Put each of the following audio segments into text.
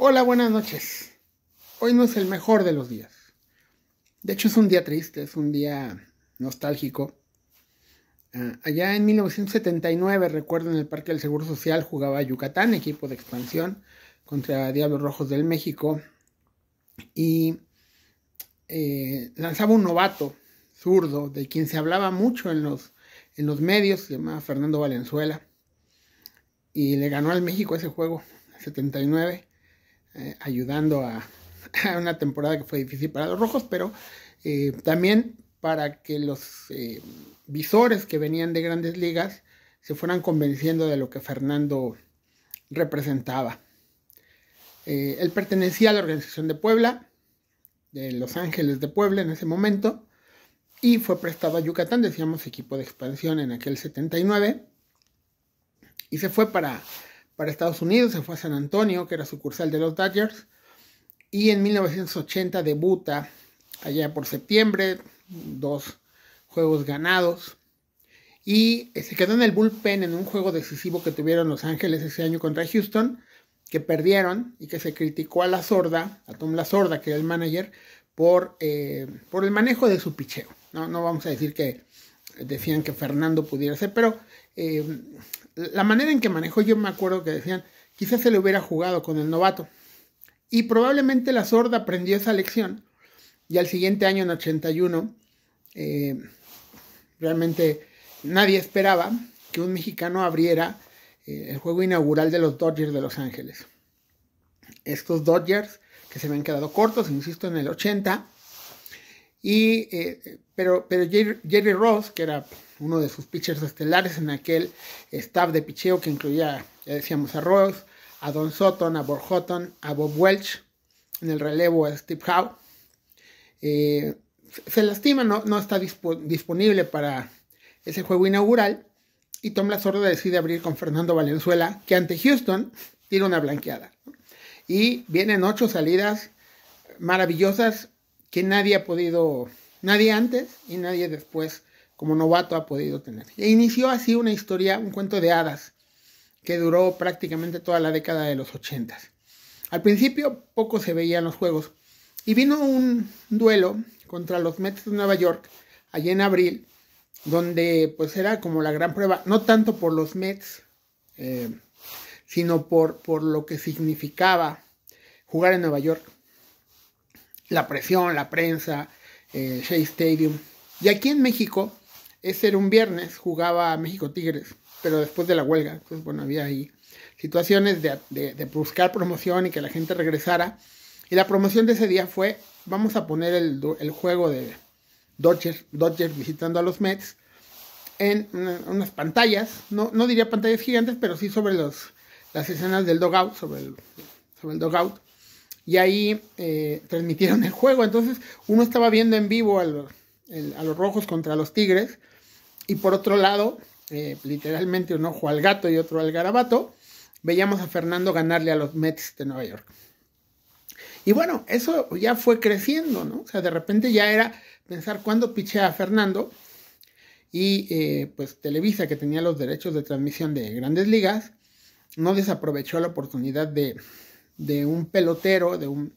Hola, buenas noches. Hoy no es el mejor de los días. De hecho es un día triste, es un día nostálgico. Ah, allá en 1979, recuerdo, en el Parque del Seguro Social jugaba Yucatán, equipo de expansión, contra Diablos Rojos del México. Y eh, lanzaba un novato zurdo, de quien se hablaba mucho en los, en los medios, se llamaba Fernando Valenzuela. Y le ganó al México ese juego, 79. Eh, ayudando a, una temporada que fue difícil para los rojos, pero eh, también para que los eh, visores que venían de grandes ligas se fueran convenciendo de lo que Fernando representaba. él pertenecía a la organización de Puebla, de Los Ángeles de Puebla en ese momento, y fue prestado a Yucatán, decíamos equipo de expansión en aquel 79, y se fue para para Estados Unidos, se fue a San Antonio, que era sucursal de los Dodgers, y en 1980 debuta allá por septiembre, dos juegos ganados, y se quedó en el bullpen en un juego decisivo que tuvieron Los Ángeles ese año contra Houston, que perdieron y que se criticó a la sorda, a Tom La Sorda, que era el manager, por, eh, por el manejo de su picheo. No, no vamos a decir que eh, decían que Fernando pudiera ser, pero eh, la manera en que manejó, yo me acuerdo que decían, quizás se le hubiera jugado con el novato. Y probablemente la sorda aprendió esa lección y al siguiente año, en 81, eh, realmente nadie esperaba que un mexicano abriera eh, el juego inaugural de los Dodgers de Los Ángeles. Estos Dodgers que se habían quedado cortos, insisto, en el 80. Y, eh, pero, pero Jerry Ross, que era uno de sus pitchers estelares en aquel staff de picheo que incluía, ya decíamos, a Rose, a Don Sutton, a Bob a Bob Welch, en el relevo a Steve Howe. Eh, se lastima, no, no está disponible para ese juego inaugural y Tom Sorda decide abrir con Fernando Valenzuela, que ante Houston tira una blanqueada. Y vienen ocho salidas maravillosas que nadie ha podido, nadie antes y nadie después como novato ha podido tener. E inició así una historia, un cuento de hadas, que duró prácticamente toda la década de los 80. Al principio poco se veían los juegos y vino un duelo contra los Mets de Nueva York Allí en abril, donde pues era como la gran prueba, no tanto por los Mets, eh, sino por, por lo que significaba jugar en Nueva York. La presión, la prensa, eh, Shea Stadium. Y aquí en México ese era un viernes, jugaba México Tigres, pero después de la huelga. Entonces, bueno, había ahí situaciones de, buscar promoción y que la gente regresara. Y la promoción de ese día fue, vamos a poner el, juego de Dodgers, visitando a los Mets en unas pantallas, no, no, diría pantallas gigantes, pero sí sobre los, las escenas del dogout, sobre el, sobre el dogout. Y ahí eh, transmitieron el juego. Entonces uno estaba viendo en vivo los a los rojos contra los tigres. Y por otro lado, eh, literalmente un ojo al gato y otro al garabato, veíamos a Fernando ganarle a los Mets de Nueva York. Y bueno, eso ya fue creciendo, ¿no? O sea, de repente ya era pensar cuándo piché a Fernando y eh, pues Televisa, que tenía los derechos de transmisión de grandes ligas, no desaprovechó la oportunidad de, de un pelotero, de un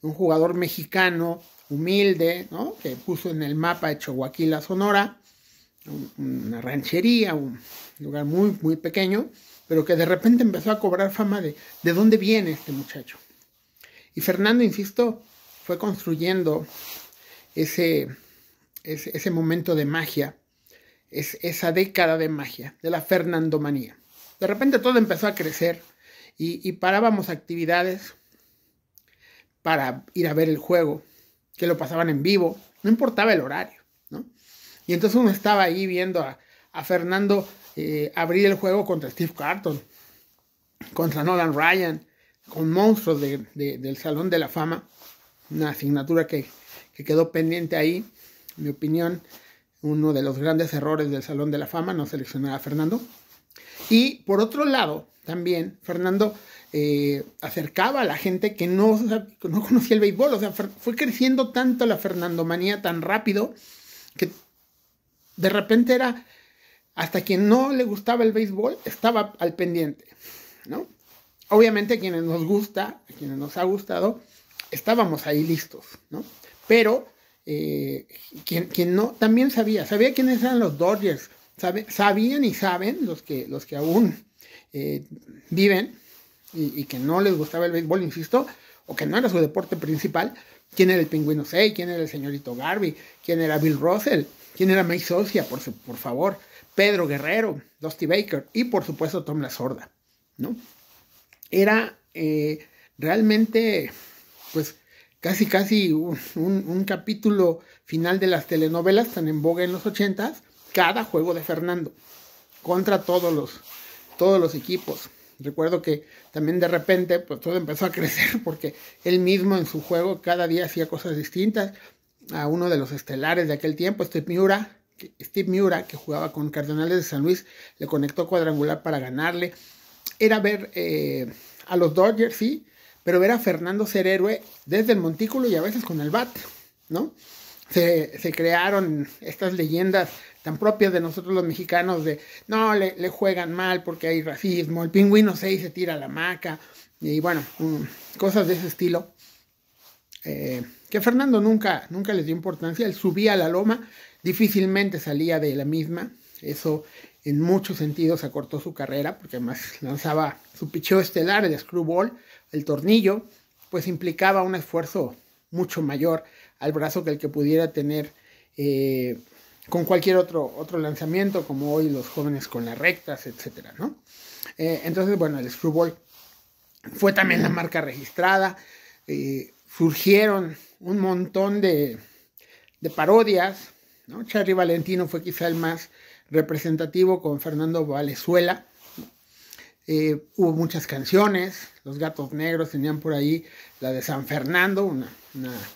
jugador mexicano humilde, ¿no? que puso en el mapa de Choaquila, Sonora, una ranchería, un lugar muy, muy pequeño, pero que de repente empezó a cobrar fama de de dónde viene este muchacho. Y Fernando, insisto, fue construyendo ese, ese, momento de magia, es, esa década de magia, de la fernandomanía. De repente todo empezó a crecer y parábamos actividades para ir a ver el juego que lo pasaban en vivo, no importaba el horario, ¿no? Y entonces uno estaba ahí viendo a, Fernando eh, abrir el juego contra Steve Carton, contra Nolan Ryan, con monstruos del Salón de la Fama, una asignatura que, que quedó pendiente ahí, en mi opinión, uno de los grandes errores del Salón de la Fama, no seleccionar a Fernando. Y por otro lado, también, Fernando eh, acercaba a la gente que no, no conocía el béisbol. O sea, fue creciendo tanto la Fernandomanía tan rápido que de repente era hasta quien no le gustaba el béisbol estaba al pendiente, ¿no? Obviamente quienes nos gusta, a quienes nos ha gustado, estábamos ahí listos, ¿no? Pero eh, quien, no, también sabía, sabía quiénes eran los Dodgers, sabían y saben los que, los que aún eh, viven y, que no les gustaba el béisbol, insisto, o que no era su deporte principal, quién era el pingüino 6? quién era el señorito Garby? quién era Bill Russell, quién era May Socia, por, favor, Pedro Guerrero, Dusty Baker y por supuesto Tom La Sorda, ¿no? Era eh, realmente, pues, casi casi un, un, capítulo final de las telenovelas tan en boga en los ochentas, cada juego de Fernando, contra todos los todos los equipos. Recuerdo que también de repente pues, todo empezó a crecer porque él mismo en su juego cada día hacía cosas distintas. A uno de los estelares de aquel tiempo, Steve Miura, que, Steve Miura, que jugaba con Cardenales de San Luis, le conectó cuadrangular para ganarle. Era ver eh, a los Dodgers, sí, pero ver a Fernando ser héroe desde el montículo y a veces con el bat, ¿no? Se, se crearon estas leyendas tan propias de nosotros los mexicanos de, no, le, juegan mal porque hay racismo, el pingüino 6 se tira la maca, y bueno, mm, cosas de ese estilo. Eh, que Fernando nunca, nunca les dio importancia, él subía a la loma, difícilmente salía de la misma, eso en muchos sentidos acortó su carrera, porque además lanzaba su picheo estelar, el screwball, el tornillo, pues implicaba un esfuerzo mucho mayor al brazo que el que pudiera tener eh, con cualquier otro, otro lanzamiento, como hoy los jóvenes con las rectas, etc. ¿no? Eh, entonces, bueno, el screwball fue también la marca registrada. Eh, surgieron un montón de, parodias. ¿no? Charlie Valentino fue quizá el más representativo con Fernando Valenzuela. Eh, hubo muchas canciones, los gatos negros tenían por ahí la de San Fernando, una,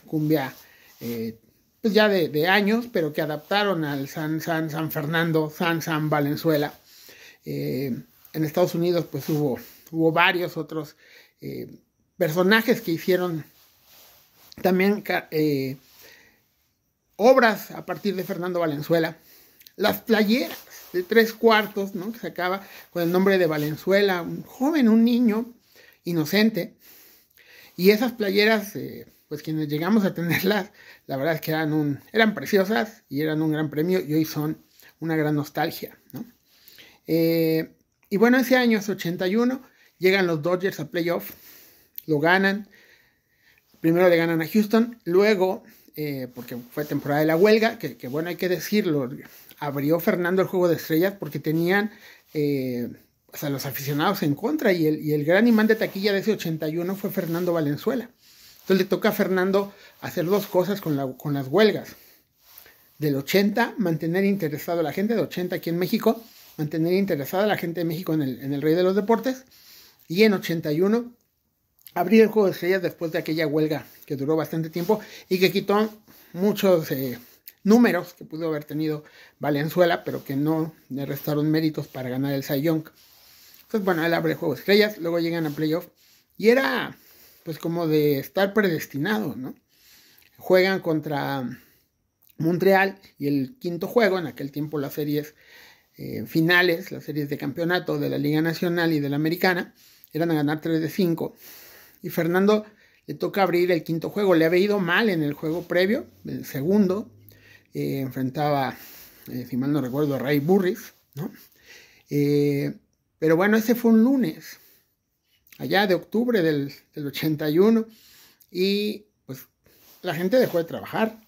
cumbia pues ya de, años, pero que adaptaron al San San, San Fernando, San San Valenzuela. Eh, en Estados Unidos pues hubo, hubo varios otros eh, personajes que hicieron también eh, obras a partir de Fernando Valenzuela. Las playeras de tres cuartos, ¿no? que se acaba con el nombre de Valenzuela, un joven, un niño inocente. Y esas playeras pues quienes llegamos a tenerlas, la verdad es que eran, un, eran preciosas y eran un gran premio y hoy son una gran nostalgia, ¿no? Eh, y bueno, ese año es 81, llegan los Dodgers a playoff, lo ganan, primero le ganan a Houston, luego, eh, porque fue temporada de la huelga, que, bueno, hay que decirlo, abrió Fernando el juego de estrellas porque tenían... Eh, o pues, sea, los aficionados en contra y el, y el gran imán de taquilla de ese 81 fue Fernando Valenzuela. Entonces le toca a Fernando hacer dos cosas con, las huelgas. Del 80, mantener interesado a la gente, de 80 aquí en México, mantener interesada a la gente de México en el, Rey de los Deportes. Y en 81, abrir el juego de estrellas después de aquella huelga que duró bastante tiempo y que quitó muchos eh, números que pudo haber tenido Valenzuela, pero que no le restaron méritos para ganar el Cy Young. Entonces, bueno, él abre el juego de estrellas, luego llegan a playoff y era pues como de estar predestinado, ¿no? Juegan contra Montreal y el quinto juego, en aquel tiempo las series eh, finales, las series de campeonato de la Liga Nacional y de la Americana, eran a ganar 3 de 5. Y Fernando le toca abrir el quinto juego. Le había ido mal en el juego previo, el segundo. Eh, enfrentaba, eh, si mal no recuerdo, a Ray Burris, ¿no? pero bueno, ese fue un lunes allá de octubre del, 81, y pues la gente dejó de trabajar,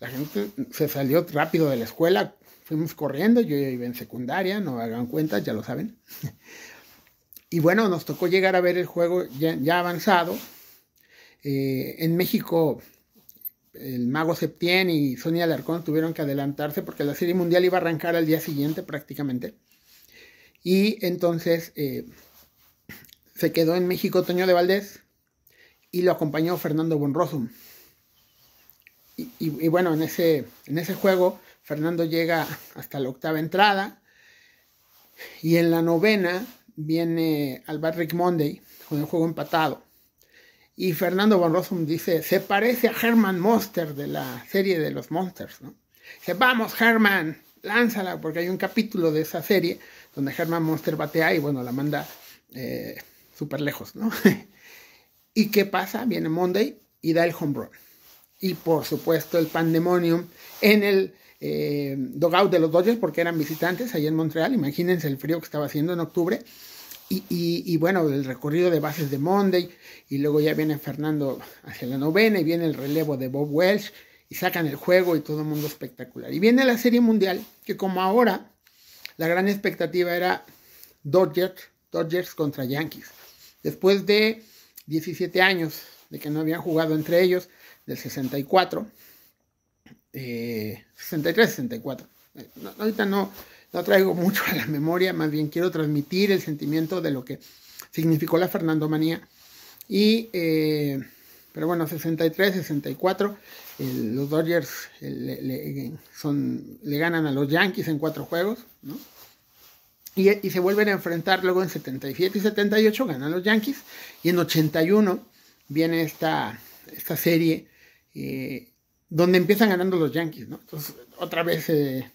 la gente se salió rápido de la escuela, fuimos corriendo, yo iba en secundaria, no hagan cuenta, ya lo saben. Y bueno, nos tocó llegar a ver el juego ya, avanzado. Eh, en México, el Mago Septién y Sonia Alarcón tuvieron que adelantarse porque la Serie Mundial iba a arrancar al día siguiente prácticamente. Y entonces, eh, se quedó en México Toño de Valdés y lo acompañó Fernando Von Y, y, bueno, en ese, en ese juego Fernando llega hasta la octava entrada y en la novena viene Albert Rick Monday con el juego empatado. Y Fernando Bonrosum dice, se parece a Herman Monster de la serie de los Monsters, ¿no? Dice, vamos Herman, lánzala, porque hay un capítulo de esa serie donde Herman Monster batea y bueno, la manda... Eh, súper lejos, ¿no? ¿Y qué pasa? Viene Monday y da el home run. Y por supuesto el pandemonium en el eh, out de los Dodgers porque eran visitantes allá en Montreal. Imagínense el frío que estaba haciendo en octubre. Y, bueno, el recorrido de bases de Monday. Y luego ya viene Fernando hacia la novena y viene el relevo de Bob Welsh. Y sacan el juego y todo el mundo espectacular. Y viene la Serie Mundial, que como ahora, la gran expectativa era Dodgers, Dodgers contra Yankees. Después de 17 años de que no habían jugado entre ellos, del 64, 63-64. Eh, eh, ahorita no, traigo mucho a la memoria, más bien quiero transmitir el sentimiento de lo que significó la Manía Y, eh, pero bueno, 63, 64, los Dodgers le ganan a los Yankees en cuatro juegos, ¿no? Y, se vuelven a enfrentar luego en 77 y 78, ganan los Yankees. Y en 81 viene esta, esta serie eh, donde empiezan ganando los Yankees, otra vez, eh,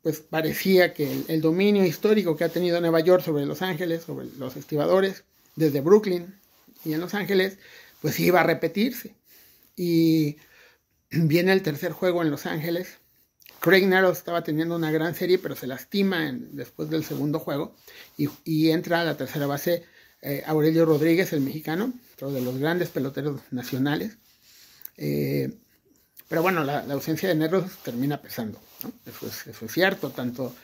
pues parecía que el, el, dominio histórico que ha tenido Nueva York sobre Los Ángeles, sobre los estibadores, desde Brooklyn y en Los Ángeles, pues iba a repetirse. Y viene el tercer juego en Los Ángeles, Craig Nero estaba teniendo una gran serie, pero se lastima después del segundo juego y, entra a la tercera base eh, Aurelio Rodríguez, el mexicano, otro de los grandes peloteros nacionales. Eh, pero bueno, la, ausencia de Neros termina pesando, eso, es, cierto, tanto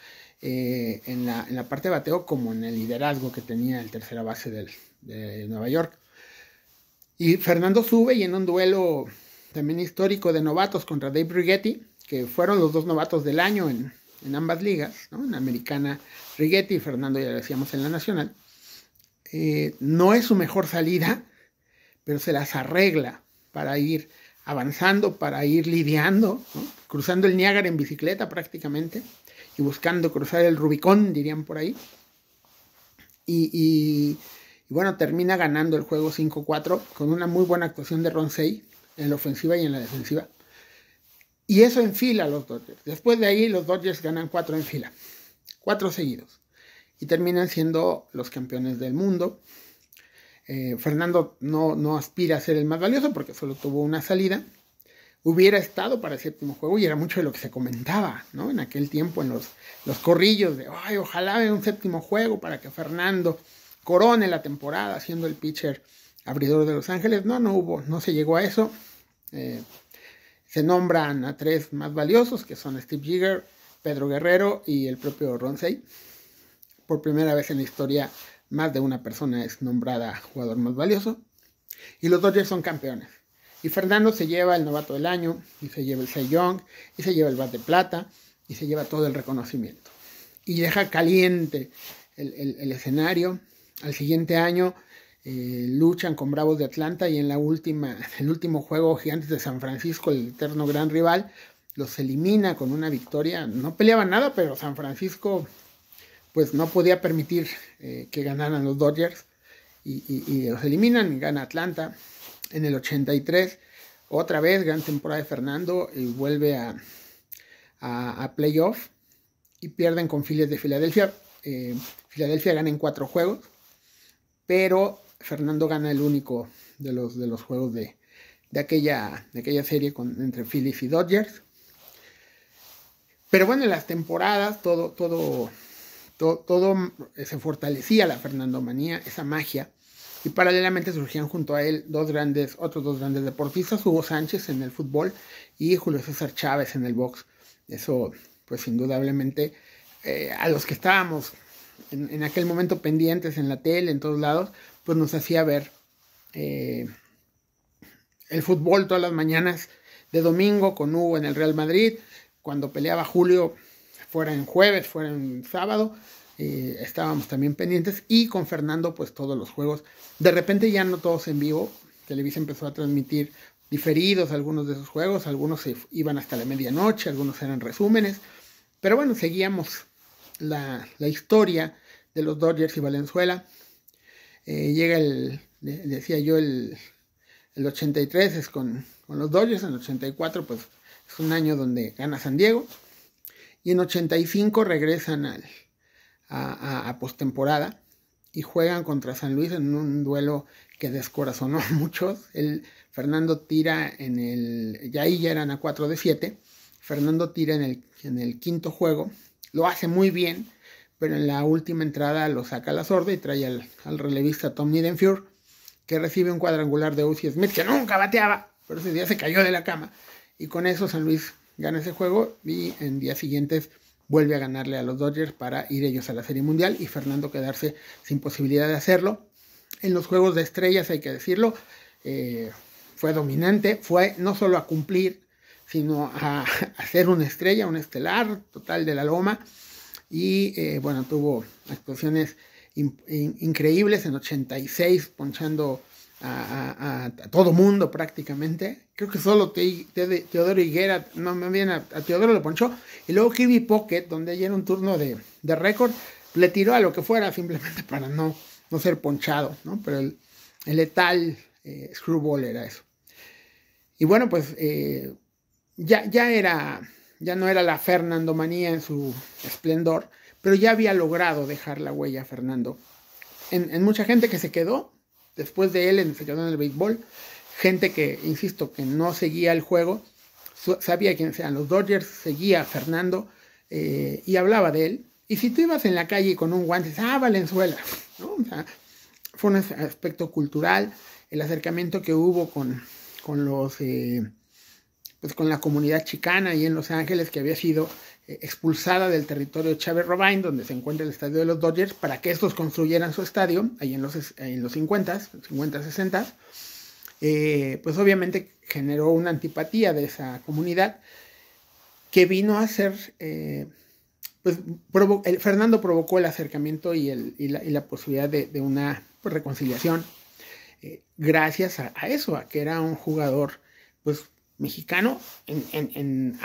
eh, en, la, parte de bateo como en el liderazgo que tenía el tercera base del, de Nueva York. Y Fernando sube y en un duelo también histórico de novatos contra Dave Brigetti, que fueron los dos novatos del año en, ambas ligas, ¿no? en Americana Rigetti y Fernando, ya lo decíamos en la Nacional. Eh, no es su mejor salida, pero se las arregla para ir avanzando, para ir lidiando, cruzando el Niágara en bicicleta prácticamente y buscando cruzar el Rubicón, dirían por ahí. Y, y bueno, termina ganando el juego 5-4 con una muy buena actuación de Ronsey en la ofensiva y en la defensiva. Y eso en fila los Dodgers. Después de ahí los Dodgers ganan cuatro en fila. Cuatro seguidos. Y terminan siendo los campeones del mundo. Eh, Fernando no, no aspira a ser el más valioso porque solo tuvo una salida. Hubiera estado para el séptimo juego y era mucho de lo que se comentaba, ¿no? En aquel tiempo, en los, los corrillos de, ay, ojalá vea un séptimo juego para que Fernando corone la temporada siendo el pitcher abridor de Los Ángeles. No, no hubo, no se llegó a eso. Eh, se nombran a tres más valiosos, que son Steve Jigger, Pedro Guerrero y el propio Ronsey. Por primera vez en la historia, más de una persona es nombrada jugador más valioso. Y los Dodgers son campeones. Y Fernando se lleva el novato del año, y se lleva el Cy Young, y se lleva el Bat de Plata, y se lleva todo el reconocimiento. Y deja caliente el escenario. Al siguiente año eh, luchan con Bravos de Atlanta y en la última, el último juego Gigantes de San Francisco, el eterno gran rival, los elimina con una victoria. No peleaban nada, pero San Francisco pues no podía permitir eh, que ganaran los Dodgers y, los eliminan, gana Atlanta en el 83, otra vez gran temporada de Fernando y eh, vuelve a, a, playoff y pierden con Phillies de Filadelfia. Filadelfia gana en cuatro juegos, pero Fernando gana el único de los, de los juegos de, aquella, de aquella serie entre Phillies y Dodgers. Pero bueno, en las temporadas todo, todo, todo, se fortalecía la Fernando Manía, esa magia. Y paralelamente surgían junto a él dos grandes, otros dos grandes deportistas, Hugo Sánchez en el fútbol y Julio César Chávez en el box. Eso, pues indudablemente, eh, a los que estábamos en, en, aquel momento pendientes en la tele, en todos lados, pues nos hacía ver eh, el fútbol todas las mañanas de domingo con Hugo en el Real Madrid, cuando peleaba Julio, fuera en jueves, fuera en sábado, eh, estábamos también pendientes y con Fernando pues todos los juegos. De repente ya no todos en vivo, Televisa empezó a transmitir diferidos algunos de esos juegos, algunos se iban hasta la medianoche, algunos eran resúmenes, pero bueno, seguíamos la, la historia de los Dodgers y Valenzuela eh, llega el, decía yo, el, 83 es con, los Dodgers, en el 84 pues es un año donde gana San Diego, y en 85 regresan al, a, a, postemporada y juegan contra San Luis en un duelo que descorazonó a muchos. El, Fernando tira en el, ya ahí ya eran a 4 de 7, Fernando tira en el, en el quinto juego, lo hace muy bien, pero en la última entrada lo saca la sorda y trae al, relevista Tom Nidenfjord, que recibe un cuadrangular de Uzi Smith, que nunca bateaba, pero ese día se cayó de la cama. Y con eso San Luis gana ese juego y en días siguientes vuelve a ganarle a los Dodgers para ir ellos a la Serie Mundial y Fernando quedarse sin posibilidad de hacerlo. En los Juegos de Estrellas, hay que decirlo, eh, fue dominante, fue no solo a cumplir, sino a, hacer una estrella, un estelar total de la loma y eh, bueno, tuvo actuaciones increíbles en 86, ponchando a, a, todo mundo prácticamente. Creo que solo Teodoro Higuera, no me viene a, Teodoro lo ponchó. Y luego Kirby Pocket, donde ayer un turno de, récord, le tiró a lo que fuera simplemente para no, ser ponchado, ¿no? Pero el, letal eh, screwball era eso. Y bueno, pues eh, ya, ya era ya no era la Fernandomanía en su esplendor, pero ya había logrado dejar la huella Fernando. En, mucha gente que se quedó, después de él en, se en el béisbol, gente que, insisto, que no seguía el juego, sabía quién eran los Dodgers, seguía a Fernando eh, y hablaba de él. Y si tú ibas en la calle con un guante, ah, Valenzuela, fue un aspecto cultural, el acercamiento que hubo con, los... Eh, pues, con la comunidad chicana y en Los Ángeles que había sido eh, expulsada del territorio Chávez Robain, donde se encuentra el estadio de los Dodgers, para que estos construyeran su estadio, ahí en los, en los 50, 50, 60, pues obviamente generó una antipatía de esa comunidad que vino a ser, eh, pues Fernando provocó el acercamiento y, la, posibilidad de, una pues, reconciliación, eh, gracias a, eso, a que era un jugador pues mexicano en, en,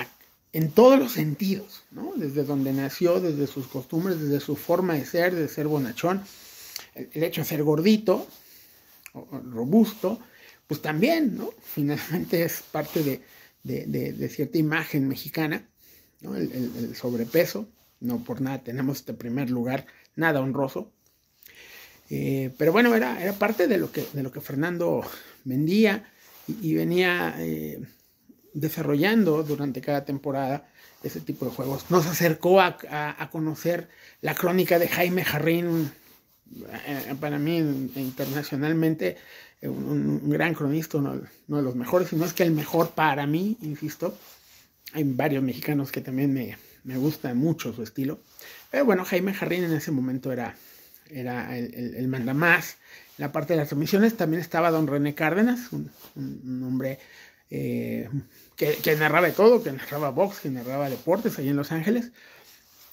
en, todos los sentidos, ¿no? Desde donde nació, desde sus costumbres, desde su forma de ser, de ser bonachón, el, hecho de ser gordito, robusto, pues también, ¿no? Finalmente es parte de, cierta imagen mexicana, ¿no? El, sobrepeso, no por nada tenemos este primer lugar, nada honroso. Eh, pero bueno, era, era parte de lo, que, de lo que Fernando vendía y, venía eh, desarrollando durante cada temporada ese tipo de juegos. Nos acercó a, conocer la crónica de Jaime Jarrín, eh, eh, para mí internacionalmente eh, un, gran cronista, uno, de los mejores, sino no es que el mejor para mí, insisto. Hay varios mexicanos que también me, me gusta mucho su estilo. Pero bueno, Jaime Jarrín en ese momento era, era el, el, más mandamás. En la parte de las transmisiones también estaba don René Cárdenas, un hombre eh, que, narraba todo, que narraba box, que narraba deportes ahí en Los Ángeles.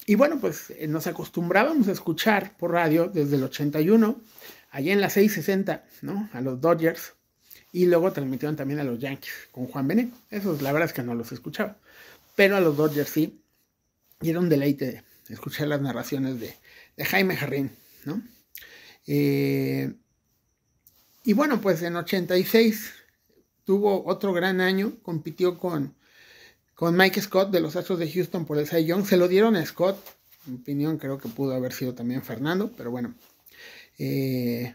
Y bueno, pues eh, nos acostumbrábamos a escuchar por radio desde el 81, allá en la 660, ¿no? A los Dodgers. Y luego transmitieron también a los Yankees con Juan Benet. es la verdad es que no los escuchaba. Pero a los Dodgers sí. Y era un deleite escuchar las narraciones de, Jaime Jarrín, ¿no? Eh, y bueno, pues en 86 tuvo otro gran año, compitió con, Mike Scott de los Astros de Houston por el Cy Young, se lo dieron a Scott, en opinión creo que pudo haber sido también Fernando, pero bueno. Eh,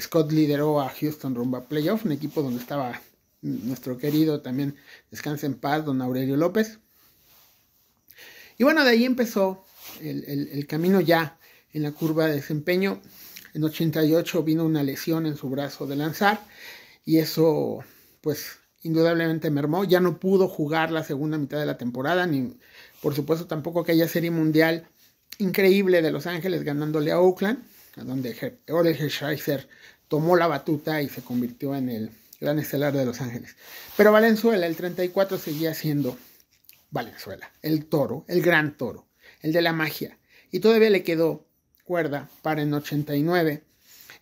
Scott lideró a Houston Rumba playoff, un equipo donde estaba nuestro querido también, descanse en paz, don Aurelio López. Y bueno, de ahí empezó el, el camino ya en la curva de desempeño. En 88 vino una lesión en su brazo de lanzar y eso pues indudablemente mermó, ya no pudo jugar la segunda mitad de la temporada, ni por supuesto tampoco aquella serie mundial increíble de Los Ángeles ganándole a Oakland, donde Ole Schreiser tomó la batuta y se convirtió en el gran estelar de Los Ángeles. Pero Valenzuela, el 34, seguía siendo Valenzuela, el toro, el gran toro, el de la magia. Y todavía le quedó cuerda para en 89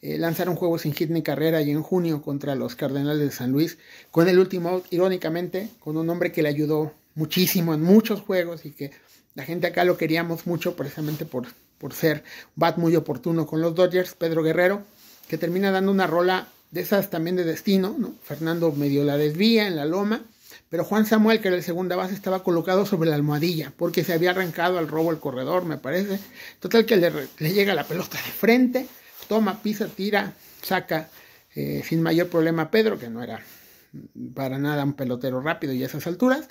eh, lanzar un juego sin hit ni carrera y en junio contra los Cardenales de San Luis, con el último irónicamente, con un hombre que le ayudó muchísimo en muchos juegos y que la gente acá lo queríamos mucho precisamente por, por ser bat muy oportuno con los Dodgers, Pedro Guerrero, que termina dando una rola de esas también de destino, ¿no? Fernando medio la desvía en la loma, pero Juan Samuel, que era el segunda base, estaba colocado sobre la almohadilla, porque se había arrancado al robo el corredor, me parece. Total que le llega la pelota de frente, toma, pisa, tira, saca eh, sin mayor problema Pedro, que no era para nada un pelotero rápido y a esas alturas,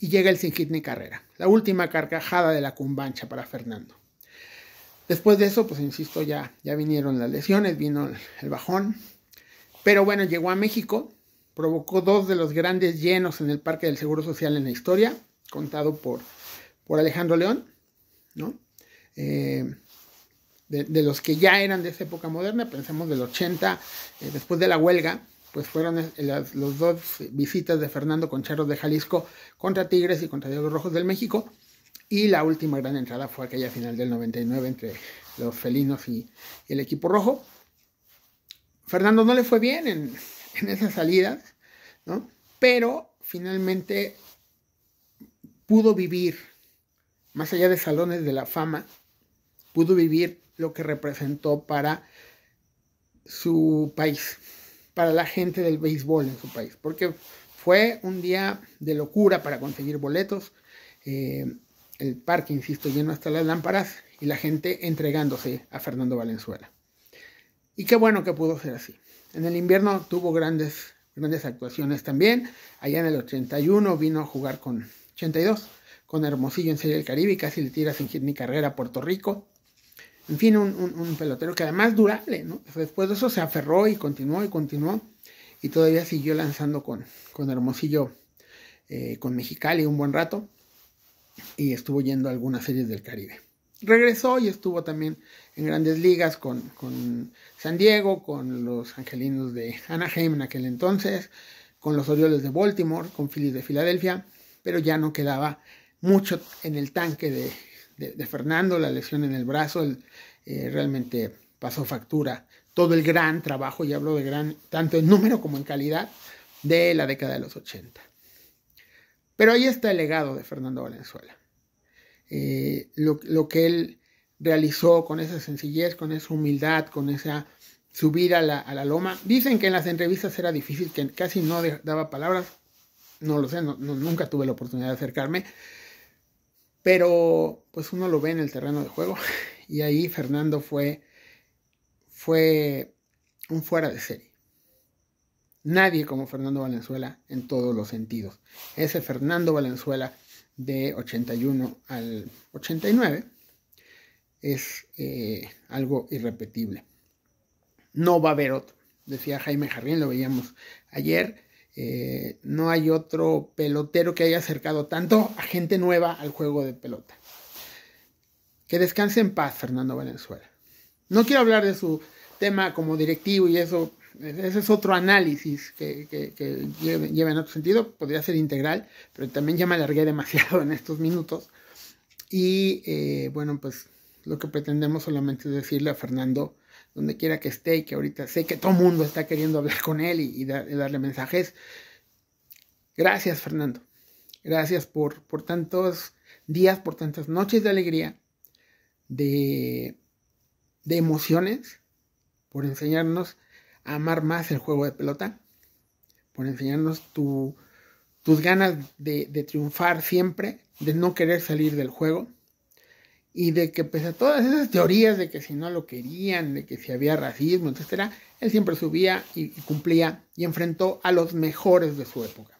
y llega el sin carrera. La última carcajada de la cumbancha para Fernando. Después de eso, pues insisto, ya, ya vinieron las lesiones, vino el bajón, pero bueno, llegó a México, provocó dos de los grandes llenos en el Parque del Seguro Social en la historia, contado por, por Alejandro León, ¿no? Eh, de, los que ya eran de esa época moderna, pensemos del 80, eh, después de la huelga, pues fueron las los dos visitas de Fernando Concharos de Jalisco contra Tigres y contra los Rojos del México, y la última gran entrada fue aquella final del 99 entre los felinos y, el equipo rojo. Fernando no le fue bien en, en esas salidas, Pero finalmente pudo vivir, más allá de salones de la fama, pudo vivir lo que representó para su país, para la gente del béisbol en su país, porque fue un día de locura para conseguir boletos, eh, el parque, insisto, lleno hasta las lámparas y la gente entregándose a Fernando Valenzuela. Y qué bueno que pudo ser así. En el invierno tuvo grandes, grandes actuaciones también. Allá en el 81 vino a jugar con 82, con Hermosillo en Serie del Caribe casi le tira sin hit ni carrera a Puerto Rico. En fin, un, pelotero que además durable, ¿no? Después de eso se aferró y continuó y continuó y todavía siguió lanzando con, con Hermosillo, eh, con Mexicali un buen rato y estuvo yendo a algunas series del Caribe. Regresó y estuvo también en grandes ligas con, con San Diego, con los Angelinos de Anaheim en aquel entonces, con los Orioles de Baltimore, con Phillies de Filadelfia, pero ya no quedaba mucho en el tanque de de, Fernando, la lesión en el brazo, eh, realmente pasó factura. Todo el gran trabajo, y hablo de gran, tanto en número como en calidad, de la década de los 80. Pero ahí está el legado de Fernando Valenzuela. Eh, lo, que él realizó con esa sencillez, con esa humildad, con esa subida a la, loma. Dicen que en las entrevistas era difícil, que casi no daba palabras. No lo sé, nunca tuve la oportunidad de acercarme. Pero pues uno lo ve en el terreno de juego y ahí Fernando fue, fue un fuera de serie. Nadie como Fernando Valenzuela en todos los sentidos. Ese Fernando Valenzuela de 81 al 89 es eh, algo irrepetible. No va a haber otro, decía Jaime Jarrín, lo veíamos ayer. Eh, no hay otro pelotero que haya acercado tanto a gente nueva al juego de pelota. Que descanse en paz, Fernando Valenzuela. No quiero hablar de su tema como directivo y eso, ese es otro análisis que, lleva en otro sentido, podría ser integral, pero también ya me alargué demasiado en estos minutos. Y eh, bueno, pues lo que pretendemos solamente es decirle a Fernando donde quiera que esté y que ahorita sé que todo el mundo está queriendo hablar con él y, darle mensajes. Gracias, Fernando. Gracias por, tantos días, por tantas noches de alegría, de, emociones, por enseñarnos a amar más el juego de pelota, por enseñarnos tu, tus ganas de triunfar siempre, de no querer salir del juego y de que pese a todas esas teorías de que si no lo querían, de que si había racismo, etcétera, él siempre subía y, cumplía y enfrentó a los mejores de su época.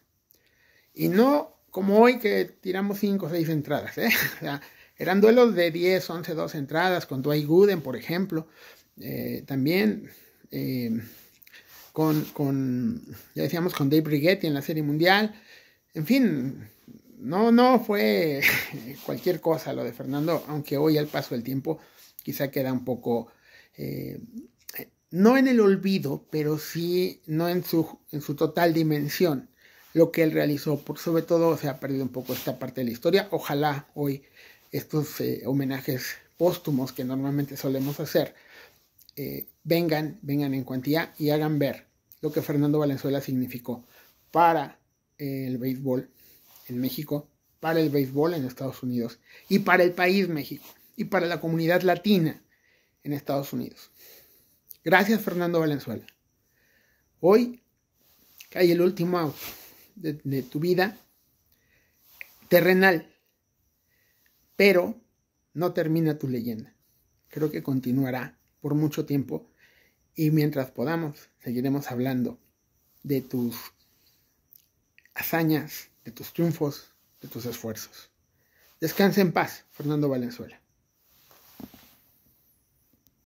Y no como hoy que tiramos cinco o seis entradas, ¿eh? eran duelos de 10, 11, 12 entradas con Dwight Gooden, por ejemplo, eh, también eh, con, con, ya decíamos, con Dave Brigetti en la Serie Mundial, en fin, no, no fue cualquier cosa lo de Fernando, aunque hoy al paso del tiempo quizá queda un poco, eh, no en el olvido, pero sí no en su, en su total dimensión lo que él realizó, por sobre todo se ha perdido un poco esta parte de la historia. Ojalá hoy estos eh, homenajes póstumos que normalmente solemos hacer eh, vengan, vengan en cuantía y hagan ver lo que Fernando Valenzuela significó para el béisbol en México, para el béisbol en Estados Unidos y para el país México y para la comunidad latina en Estados Unidos. Gracias Fernando Valenzuela. Hoy cae el último out de tu vida terrenal, pero no termina tu leyenda. Creo que continuará por mucho tiempo y mientras podamos seguiremos hablando de tus hazañas de tus triunfos, de tus esfuerzos. Descansa en paz, Fernando Valenzuela.